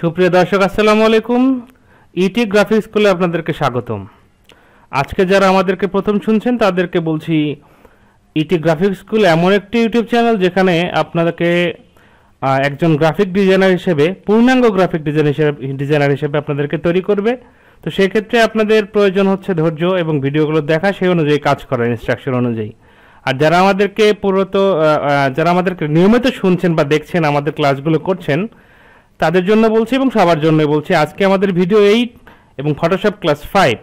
সুপ্রিয় দর্শক আসসালামু আলাইকুম ইটি গ্রাফিক্স স্কুলে আপনাদেরকে স্বাগতম আজকে যারা আমাদেরকে প্রথম শুনছেন তাদেরকে বলছি ইটি গ্রাফিক্স স্কুল এমন একটি ইউটিউব চ্যানেল যেখানে আপনাদেরকে একজন গ্রাফিক ডিজাইনার হিসেবে পূর্ণাঙ্গ গ্রাফিক ডিজাইন হিসেবে ডিজাইনার হিসেবে আপনাদেরকে তৈরি করবে তো সেক্ষেত্রে আপনাদের প্রয়োজন হচ্ছে ধৈর্য এবং ভিডিওগুলো দেখা সেই অনুযায়ী কাজ করার ইনস্ট্রাকশন অনুযায়ী আর যারা আমাদেরকে পুরত যারা আমাদেরকে নিয়মিত শুনছেন বা দেখছেন আমাদের ক্লাসগুলো করছেন তাদের জন্য বলছি এবং সবার জন্য বলছি আজকে আমাদের ভিডিও এইট এবং ফটোশপ ক্লাস ফাইভ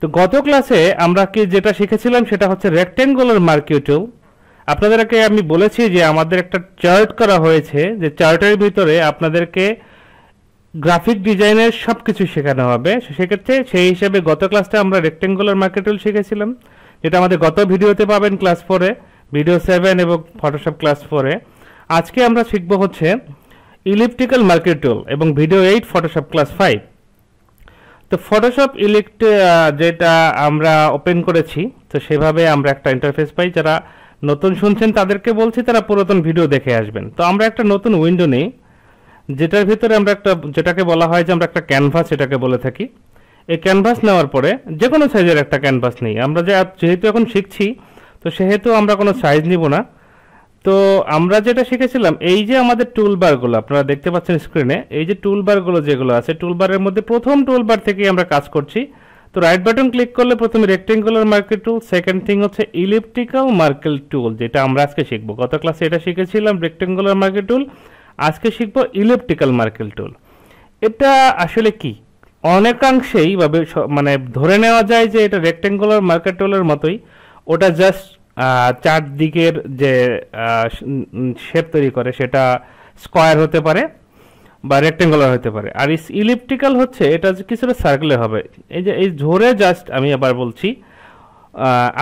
তো গত ক্লাসে আমরা কি যেটা শিখেছিলাম সেটা হচ্ছে রেক্টেঙ্গুলার মার্কিউটল আপনাদেরকে আমি বলেছি যে আমাদের একটা চার্ট করা হয়েছে যে চার্টের ভিতরে আপনাদেরকে গ্রাফিক ডিজাইনের সব কিছু শেখানো হবে সেক্ষেত্রে সেই হিসাবে গত ক্লাসটা আমরা রেক্টেঙ্গুলার মার্কেটল শিখেছিলাম যেটা আমাদের গত ভিডিওতে পাবেন ক্লাস ফোরে ভিডিও সেভেন এবং ফটোশপ ক্লাস ফোরে আজকে আমরা শিখবো হচ্ছে ইলেকট্রিক্যাল মার্কেট টুল এবং video eight Photoshop class five তো ফটোশপ ইলেক্ট uh, যেটা আমরা ওপেন করেছি তো সেভাবে আমরা একটা ইন্টারফেস পাই যারা নতুন শুনছেন তাদেরকে বলছি তারা পুরাতন ভিডিও দেখে আসবেন তো আমরা একটা নতুন উইন্ডো নেই যেটার ভিতরে আমরা একটা যেটাকে বলা হয় যে আমরা একটা ক্যানভাস এটাকে বলে থাকি এই ক্যানভাস নেওয়ার পরে যে কোনো সাইজের একটা ক্যানভাস নেই আমরা যে যেহেতু এখন শিখছি তো সেহেতু আমরা কোনো সাইজ নিব না তো আমরা যেটা শিখেছিলাম এই যে আমাদের টুলবারগুলো আপনারা দেখতে পাচ্ছেন স্ক্রিনে এই যে টুলবারগুলো যেগুলো আছে টুলবারের মধ্যে প্রথম টুলবার থেকে আমরা কাজ করছি তো রাইট বাটন ক্লিক করলে প্রথমে rectangular marquee tool second thing হচ্ছে ইলেকট্রিক্যাল মার্কেল টুল যেটা আমরা আজকে শিখবো গত ক্লাসে এটা শিখেছিলাম রেক্টেঙ্গুলার মার্কেল টুল আজকে শিখবো ইলিপটিক্যাল মার্কেল টুল এটা আসলে কি অনেকাংশেই মানে ধরে নেওয়া যায় যে এটা রেক্টেঙ্গুলার মার্কেল টুলের মতোই ওটা জাস্ট চারদিকের যে শেপ তৈরি করে সেটা স্কোয়ার হতে পারে বা রেক্টেঙ্গুলার হতে পারে আর ইস ইলিপটিক্যাল হচ্ছে এটা কিছুটা সার্কেলে হবে এই যে এই ঝোরে জাস্ট আমি আবার বলছি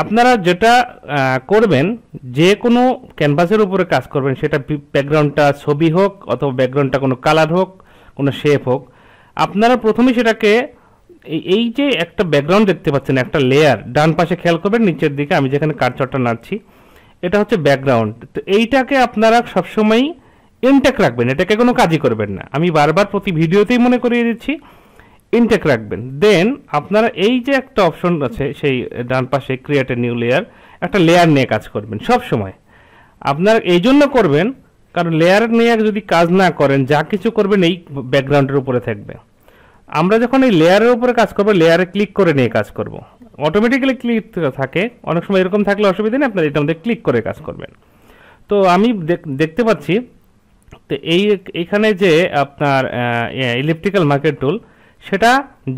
আপনারা যেটা করবেন যে কোনো ক্যানভাসের উপরে কাজ করবেন সেটা ব্যাকগ্রাউন্ডটা ছবি হোক অথবা ব্যাকগ্রাউন্ডটা কোনো কালার হোক কোনো শেপ হোক আপনারা প্রথমে সেটাকে এই যে একটা ব্যাকগ্রাউন্ড দেখতে পাচ্ছেন একটা লেয়ার ডান পাশে খেয়াল করবেন নিচের দিকে আমি যেখানে কারচটটা নাড়ছি এটা হচ্ছে ব্যাকগ্রাউন্ড তো এইটাকে আপনারা সবসময়ই ইনটেক রাখবেন এটাকে কোনো কাজই করবেন না আমি বারবার প্রতি ভিডিওতেই মনে করিয়ে দিচ্ছি ইনটেক রাখবেন দেন আপনারা এই যে একটা অপশন আছে সেই ডান পাশে ক্রিয়েট এ নিউ লেয়ার একটা লেয়ার নিয়ে কাজ করবেন সব সময় আপনারা এই জন্য করবেন কারণ লেয়ার নিয়ে যদি কাজ না করেন যা কিছু করবেন এই ব্যাকগ্রাউন্ডের উপরে থাকবে আমরা যখন এই লেয়ারের উপরে কাজ করব লেয়ারে ক্লিক করে নিয়ে কাজ করব অটোমেটিক্যালি ক্লিক থাকে অনেক সময় এরকম থাকলে অসুবিধা নেই আপনার এটা মধ্যে ক্লিক করে কাজ করবেন তো আমি দেখতে পাচ্ছি তো এই এখানে যে আপনার ইলেকট্রিক্যাল মার্কেট টুল সেটা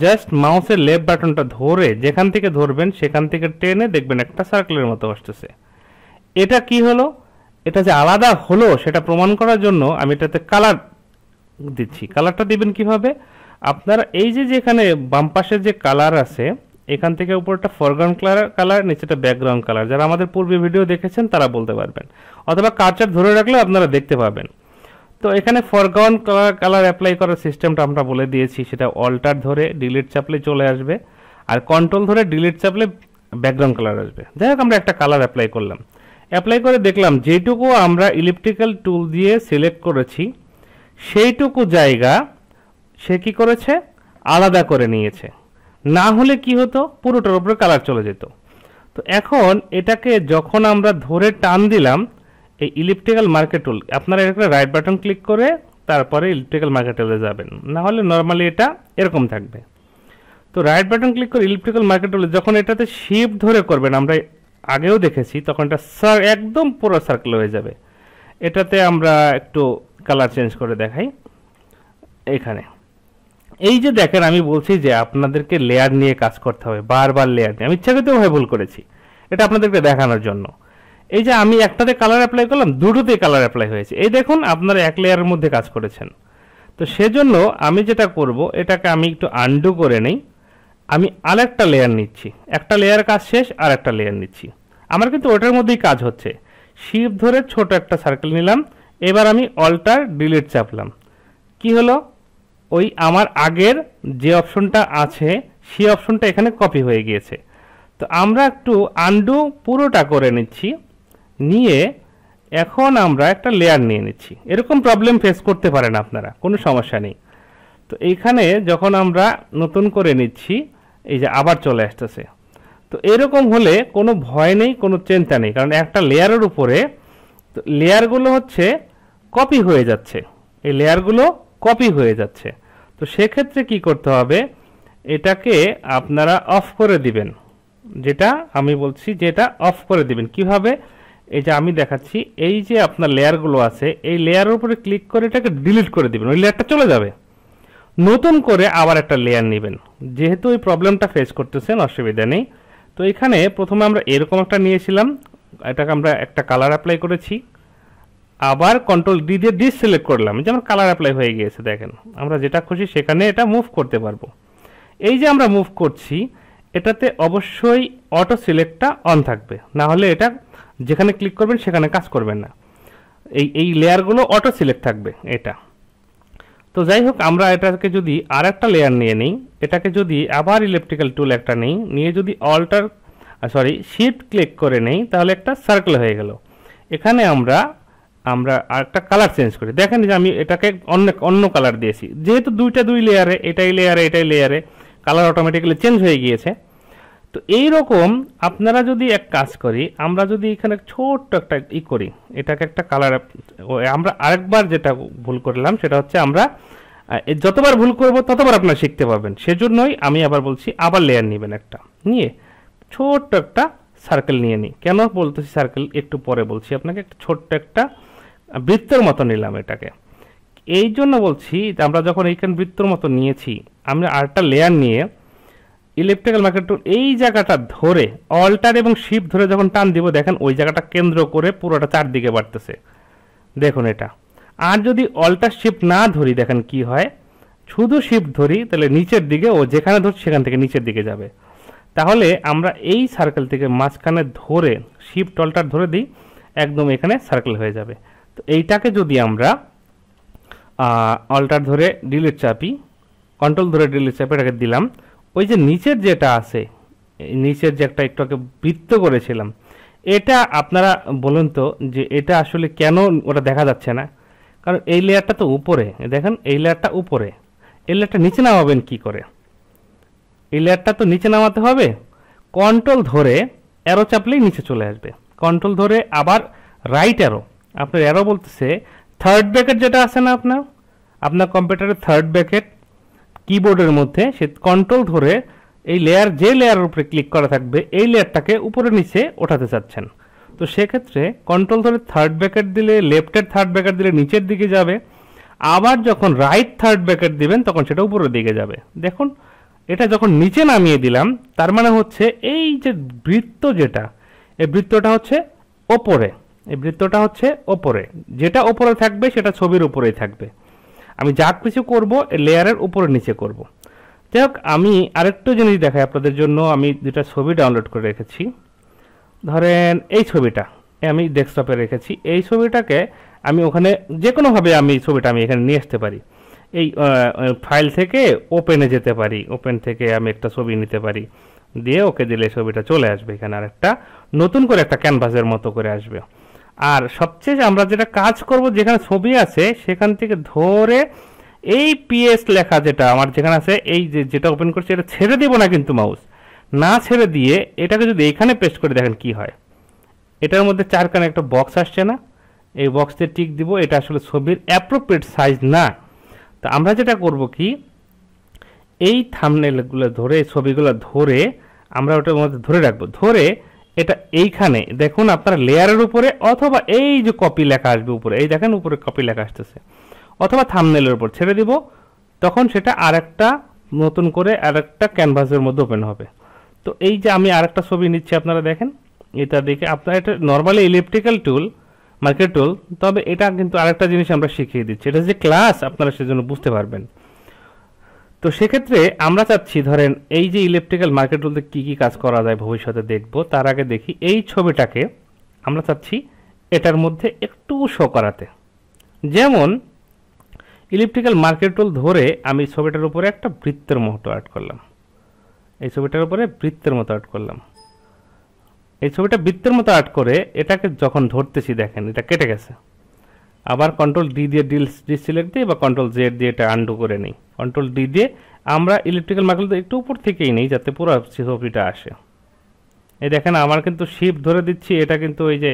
জাস্ট মাউসের লেফট বাটনটা ধরে যেখান থেকে ধরবেন সেখান থেকে টেনে দেখবেন একটা সার্কেলের মতো আসতেছে এটা কি হলো এটা যে আলাদা হলো সেটা প্রমাণ করার জন্য আমি এটাতে কালার দিচ্ছি কালারটা দিবেন কিভাবে আপনার এই যে যেখানে বাম পাশের যে কালার আছে এখান থেকে উপরটা ফরগ্রাউন্ড কালার কালার নিচেটা ব্যাকগ্রাউন্ড কালার যারা আমাদের পূর্বে ভিডিও দেখেছেন তারা বলতে পারবেন অথবা কার্চার ধরে রাখলে আপনারা দেখতে পাবেন তো এখানে ফরগ্রাউন্ড কালার কালার অ্যাপ্লাই করার সিস্টেমটা আমরা বলে দিয়েছি সেটা অল্টার ধরে ডিলিট চাপলে চলে আসবে আর কন্ট্রোল ধরে ডিলিট চাপলে ব্যাকগ্রাউন্ড কালার আসবে যাই হোক আমরা একটা কালার অ্যাপ্লাই করলাম অ্যাপ্লাই করে দেখলাম যেটুকু আমরা ইলেকট্রিক্যাল টুল দিয়ে সিলেক্ট করেছি সেইটুকু জায়গা সে কি করেছে আলাদা করে নিয়েছে না হলে কি হতো পুরোটার উপরে কালার চলে যেত তো এখন এটাকে যখন আমরা ধরে টান দিলাম এই ইলেকট্রিক্যাল মার্কেট টুল আপনারা এরকম রাইট বাটন ক্লিক করে তারপরে ইলেকট্রিক্যাল মার্কেট টুলে যাবেন না হলে নর্মালি এটা এরকম থাকবে তো রাইট বাটন ক্লিক করে ইলেকট্রিক্যাল মার্কেট টুলে যখন এটাতে শিপ ধরে করবেন আমরা আগেও দেখেছি তখন এটা সার একদম পুরো সার্কেল হয়ে যাবে এটাতে আমরা একটু কালার চেঞ্জ করে দেখাই এখানে এই যে দেখেন আমি বলছি যে আপনাদেরকে লেয়ার নিয়ে কাজ করতে হবে বারবার লেয়ার নিয়ে আমি ইচ্ছাকৃতভাবে ভুল করেছি এটা আপনাদেরকে দেখানোর জন্য এই যে আমি একটাতে কালার অ্যাপ্লাই করলাম দুটোতে কালার অ্যাপ্লাই হয়েছে এই দেখুন আপনারা এক লেয়ারের মধ্যে কাজ করেছেন তো সেজন্য আমি যেটা করব এটাকে আমি একটু আন্ডু করে নেই আমি আর একটা লেয়ার নিচ্ছি একটা লেয়ার কাজ শেষ আর একটা লেয়ার নিচ্ছি আমার কিন্তু ওটার মধ্যেই কাজ হচ্ছে শিপ ধরে ছোট একটা সার্কেল নিলাম এবার আমি অল্টার ডিলিট চাপলাম কি হলো ওই আমার আগের যে অপশনটা আছে সেই অপশনটা এখানে কপি হয়ে গিয়েছে তো আমরা একটু আন্ডু পুরোটা করে নিচ্ছি নিয়ে এখন আমরা একটা লেয়ার নিয়ে নিচ্ছি এরকম প্রবলেম ফেস করতে পারেন আপনারা কোনো সমস্যা নেই তো এইখানে যখন আমরা নতুন করে নিচ্ছি এই যে আবার চলে আসতেছে তো এরকম হলে কোনো ভয় নেই কোনো চিন্তা নেই কারণ একটা লেয়ারের উপরে তো লেয়ারগুলো হচ্ছে কপি হয়ে যাচ্ছে এই লেয়ারগুলো কপি হয়ে যাচ্ছে তো সেক্ষেত্রে কি করতে হবে এটাকে আপনারা অফ করে দিবেন যেটা আমি বলছি যেটা অফ করে দিবেন কিভাবে এই যে আমি দেখাচ্ছি এই যে আপনার লেয়ারগুলো আছে এই লেয়ারের উপরে ক্লিক করে এটাকে ডিলিট করে দিবেন ওই লেয়ারটা চলে যাবে নতুন করে আবার একটা লেয়ার নেবেন যেহেতু ওই প্রবলেমটা ফেস করতেছেন অসুবিধা নেই তো এখানে প্রথমে আমরা এরকম একটা নিয়েছিলাম এটাকে আমরা একটা কালার অ্যাপ্লাই করেছি আবার কন্ট্রোল ডি দিয়ে ডিসিলেক্ট করলাম যেমন কালার অ্যাপ্লাই হয়ে গিয়েছে দেখেন আমরা যেটা খুশি সেখানে এটা মুভ করতে পারবো এই যে আমরা মুভ করছি এটাতে অবশ্যই অটো সিলেক্টটা অন থাকবে না হলে এটা যেখানে ক্লিক করবেন সেখানে কাজ করবেন না এই এই লেয়ারগুলো অটো সিলেক্ট থাকবে এটা তো যাই হোক আমরা এটাকে যদি আর একটা লেয়ার নিয়ে নিই এটাকে যদি আবার ইলেকট্রিক্যাল টুল একটা নেই নিয়ে যদি অল্টার সরি শিফট ক্লিক করে নেই তাহলে একটা সার্কেল হয়ে গেল এখানে আমরা আমরা একটা কালার চেঞ্জ করি দেখেন যে আমি এটাকে অন্য অন্য কালার দিয়েছি যেহেতু দুইটা দুই লেয়ারে এটাই লেয়ারে এটাই লেয়ারে কালার অটোমেটিক্যালি চেঞ্জ হয়ে গিয়েছে তো এই রকম আপনারা যদি এক কাজ করি আমরা যদি এখানে ছোট্ট একটা ই করি এটাকে একটা কালার আমরা আরেকবার যেটা ভুল করলাম সেটা হচ্ছে আমরা যতবার ভুল করব ততবার আপনারা শিখতে পারবেন সেজন্যই আমি আবার বলছি আবার লেয়ার নেবেন একটা নিয়ে ছোট্ট একটা সার্কেল নিয়ে নিই কেন বলতেছি সার্কেল একটু পরে বলছি আপনাকে একটা ছোট্ট একটা বৃত্তের মতো নিলাম এটাকে এই জন্য বলছি যে আমরা যখন এইখান বৃত্তর মতো নিয়েছি আমরা আরেকটা লেয়ার নিয়ে ইলেকট্রিক্যাল মার্কেট এই জায়গাটা ধরে অল্টার এবং শিপ ধরে যখন টান দিব দেখেন ওই জায়গাটা কেন্দ্র করে পুরোটা চারদিকে বাড়তেছে দেখুন এটা আর যদি অল্টার শিপ না ধরি দেখেন কি হয় শুধু শিপ ধরি তাহলে নিচের দিকে ও যেখানে ধর সেখান থেকে নিচের দিকে যাবে তাহলে আমরা এই সার্কেল থেকে মাঝখানে ধরে শিপ টলটার ধরে দিই একদম এখানে সার্কেল হয়ে যাবে তো এইটাকে যদি আমরা অল্টার ধরে ডিলিট চাপি কন্ট্রোল ধরে ডিলিট চাপি এটাকে দিলাম ওই যে নিচের যেটা আছে নিচের যে একটা একটু বৃত্ত করেছিলাম এটা আপনারা বলুন তো যে এটা আসলে কেন ওটা দেখা যাচ্ছে না কারণ এই লেয়ারটা তো উপরে দেখেন এই লেয়ারটা উপরে এই লেয়ারটা নিচে নামাবেন কি করে এই লেয়ারটা তো নিচে নামাতে হবে কন্ট্রোল ধরে অ্যারো চাপলেই নিচে চলে আসবে কন্ট্রোল ধরে আবার রাইট অ্যারো আপনার এরও বলতেছে থার্ড ব্যাকেট যেটা আছে না আপনার আপনার কম্পিউটারের থার্ড ব্যাকেট কিবোর্ডের মধ্যে সে কন্ট্রোল ধরে এই লেয়ার যে লেয়ারের উপরে ক্লিক করা থাকবে এই লেয়ারটাকে উপরে নিচে ওঠাতে চাচ্ছেন তো সেক্ষেত্রে কন্ট্রোল ধরে থার্ড ব্যাকেট দিলে লেফটের থার্ড ব্যাকেট দিলে নিচের দিকে যাবে আবার যখন রাইট থার্ড ব্যাকেট দিবেন তখন সেটা উপরের দিকে যাবে দেখুন এটা যখন নিচে নামিয়ে দিলাম তার মানে হচ্ছে এই যে বৃত্ত যেটা এই বৃত্তটা হচ্ছে ওপরে এই বৃত্তটা হচ্ছে ওপরে যেটা ওপরে থাকবে সেটা ছবির উপরেই থাকবে আমি যা কিছু করব লেয়ারের উপরে নিচে করব। যাই হোক আমি আরেকটু জিনিস দেখাই আপনাদের জন্য আমি দুটা ছবি ডাউনলোড করে রেখেছি ধরেন এই ছবিটা আমি ডেস্কটপে রেখেছি এই ছবিটাকে আমি ওখানে যে কোনোভাবে আমি ছবিটা আমি এখানে নিয়ে আসতে পারি এই ফাইল থেকে ওপেনে যেতে পারি ওপেন থেকে আমি একটা ছবি নিতে পারি দিয়ে ওকে দিলে ছবিটা চলে আসবে এখানে আর একটা নতুন করে একটা ক্যানভাসের মতো করে আসবে আর সবচেয়ে আমরা যেটা কাজ করব যেখানে ছবি আছে সেখান থেকে ধরে এই পিএস লেখা যেটা আমার যেখানে আছে এই যে যেটা ওপেন করছি এটা ছেড়ে দেব না কিন্তু মাউস না ছেড়ে দিয়ে এটাকে যদি এখানে পেস্ট করে দেখেন কি হয় এটার মধ্যে চারখানে একটা বক্স আসছে না এই বক্সতে টিক দিব এটা আসলে ছবির অ্যাপ্রোপ্রিয়েট সাইজ না তো আমরা যেটা করব কি এই থামনেলগুলো ধরে ছবিগুলো ধরে আমরা ওটার মধ্যে ধরে রাখবো ধরে এটা এইখানে দেখুন আপনার লেয়ারের উপরে অথবা এই যে কপি লেখা আসবে উপরে এই দেখেন উপরে কপি লেখা আসতেছে অথবা থামনেলের উপর ছেড়ে দিব তখন সেটা আরেকটা নতুন করে আরেকটা ক্যানভাসের মধ্যে ওপেন হবে তো এই যে আমি আরেকটা ছবি নিচ্ছি আপনারা দেখেন এটা দেখে আপনার এটা normally elliptical tool marquee tool তবে এটা কিন্তু আরেকটা জিনিস আমরা শিখিয়ে দিচ্ছি এটা যে ক্লাস আপনারা সেজন্য বুঝতে পারবেন তো সেক্ষেত্রে আমরা চাচ্ছি ধরেন এই যে ইলেকট্রিক্যাল মার্কেট বলতে কী কী কাজ করা যায় ভবিষ্যতে দেখব তার আগে দেখি এই ছবিটাকে আমরা চাচ্ছি এটার মধ্যে একটু শো করাতে যেমন ইলেকট্রিক্যাল মার্কেট টুল ধরে আমি ছবিটার উপরে একটা বৃত্তের মতো অ্যাড করলাম এই ছবিটার উপরে বৃত্তের মতো অ্যাড করলাম এই ছবিটা বৃত্তের মতো অ্যাড করে এটাকে যখন ধরতেছি দেখেন এটা কেটে গেছে আবার কন্ট্রোল ডি দিয়ে ডিল ডিসিলেক্ট দিই বা কন্ট্রোল জেড দিয়ে এটা আন্ডু করে নিই কন্ট্রোল ডি দিয়ে আমরা ইলেকট্রিক্যাল মার্কেল একটু উপর থেকেই নিই যাতে পুরো ছবিটা আসে এই দেখেন আমার কিন্তু শিপ ধরে দিচ্ছি এটা কিন্তু ওই যে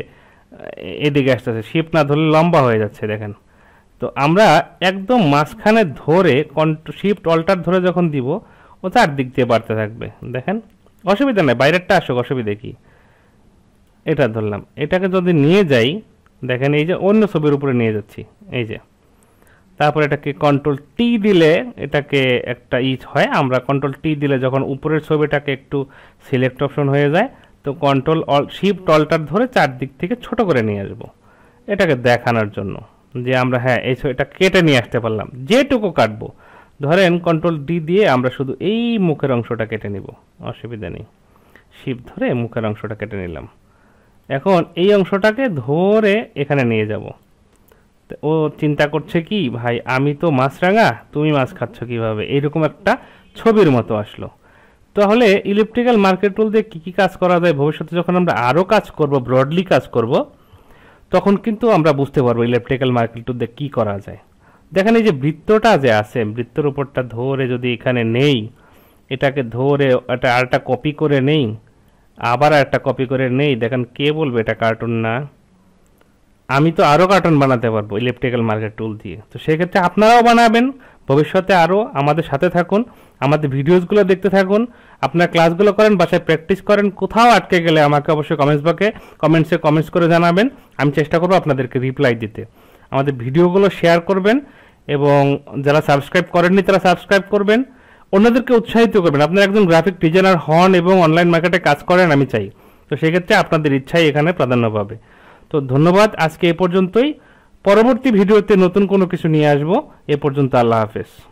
এদিকে আসতেছে শিপ না ধরলে লম্বা হয়ে যাচ্ছে দেখেন তো আমরা একদম মাঝখানে ধরে শিফট অল্টার ধরে যখন দিব ও চারদিক দিয়ে বাড়তে থাকবে দেখেন অসুবিধা নেই বাইরেরটা আসুক অসুবিধে কি এটা ধরলাম এটাকে যদি নিয়ে যাই দেখেন এই যে অন্য ছবির উপরে নিয়ে যাচ্ছি এই যে তারপর এটাকে কন্ট্রোল টি দিলে এটাকে একটা ইচ হয় আমরা কন্ট্রোল টি দিলে যখন উপরের ছবিটাকে একটু সিলেক্ট অপশন হয়ে যায় তো কন্ট্রোল অল শিফট টলটার ধরে চারদিক থেকে ছোট করে নিয়ে আসবো এটাকে দেখানোর জন্য যে আমরা হ্যাঁ এই ছবিটা কেটে নিয়ে আসতে পারলাম যেটুকু কাটবো ধরেন কন্ট্রোল ডি দিয়ে আমরা শুধু এই মুখের অংশটা কেটে নিব অসুবিধা নেই শিপ ধরে মুখের অংশটা কেটে নিলাম এখন এই অংশটাকে ধরে এখানে নিয়ে যাব ও চিন্তা করছে কি ভাই আমি তো মাছরাঙা তুমি মাছ খাচ্ছ কীভাবে এইরকম একটা ছবির মতো আসলো তাহলে ইলেকট্রিক্যাল মার্কেট টুল দিয়ে কী কী কাজ করা যায় ভবিষ্যতে যখন আমরা আরও কাজ করব ব্রডলি কাজ করব তখন কিন্তু আমরা বুঝতে পারবো ইলেকট্রিক্যাল মার্কেট টুল দিয়ে কী করা যায় দেখেন এই যে বৃত্তটা যে আছে বৃত্তর উপরটা ধরে যদি এখানে নেই এটাকে ধরে এটা আরেকটা কপি করে নেই আবার একটা কপি করে নেই দেখেন কে বলবে এটা কার্টুন না আমি তো আরও কার্টুন বানাতে পারবো ইলেকট্রিক্যাল মার্কেট টুল দিয়ে তো সেক্ষেত্রে আপনারাও বানাবেন ভবিষ্যতে আরও আমাদের সাথে থাকুন আমাদের ভিডিওসগুলো দেখতে থাকুন আপনার ক্লাসগুলো করেন বাসায় প্র্যাকটিস করেন কোথাও আটকে গেলে আমাকে অবশ্যই কমেন্টস বকে কমেন্টসে কমেন্টস করে জানাবেন আমি চেষ্টা করবো আপনাদেরকে রিপ্লাই দিতে আমাদের ভিডিওগুলো শেয়ার করবেন এবং যারা সাবস্ক্রাইব করেননি তারা সাবস্ক্রাইব করবেন অন্যদেরকে উৎসাহিত করবেন আপনার একজন গ্রাফিক ডিজাইনার হন এবং অনলাইন মার্কেটে কাজ করেন আমি চাই তো সেক্ষেত্রে আপনাদের ইচ্ছাই এখানে প্রাধান্য পাবে তো ধন্যবাদ আজকে এ পর্যন্তই পরবর্তী ভিডিওতে নতুন কোনো কিছু নিয়ে আসবো এ পর্যন্ত আল্লাহ হাফেজ